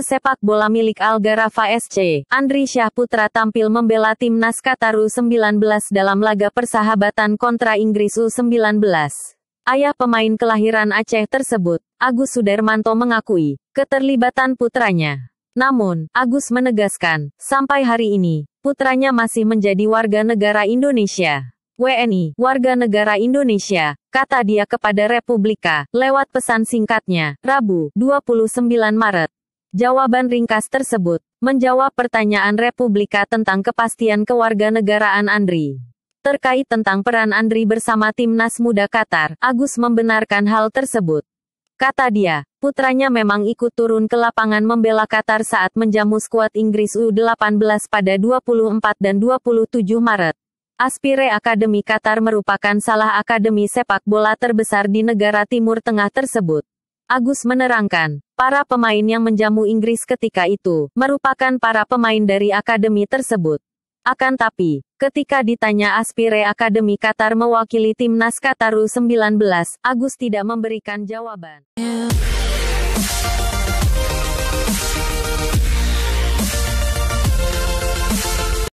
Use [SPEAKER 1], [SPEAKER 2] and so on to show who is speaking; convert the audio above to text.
[SPEAKER 1] pesepak bola milik Algarafa SC, Andri Syahputra tampil membela tim Qatar U19 dalam laga persahabatan kontra Inggris U19. Ayah pemain kelahiran Aceh tersebut, Agus Sudarmanto mengakui keterlibatan putranya. Namun, Agus menegaskan, sampai hari ini, putranya masih menjadi warga negara Indonesia. WNI, warga negara Indonesia, kata dia kepada Republika, lewat pesan singkatnya, Rabu, 29 Maret. Jawaban ringkas tersebut menjawab pertanyaan Republika tentang kepastian kewarganegaraan Andri. Terkait tentang peran Andri bersama timnas muda Qatar, Agus membenarkan hal tersebut. Kata dia, putranya memang ikut turun ke lapangan membela Qatar saat menjamu skuad Inggris U18 pada 24 dan 27 Maret. Aspire Akademi Qatar merupakan salah akademi sepak bola terbesar di negara Timur Tengah tersebut. Agus menerangkan, para pemain yang menjamu Inggris ketika itu merupakan para pemain dari akademi tersebut. Akan tapi, ketika ditanya Aspire Akademi Qatar mewakili timnas Qatar U19, Agus tidak memberikan jawaban.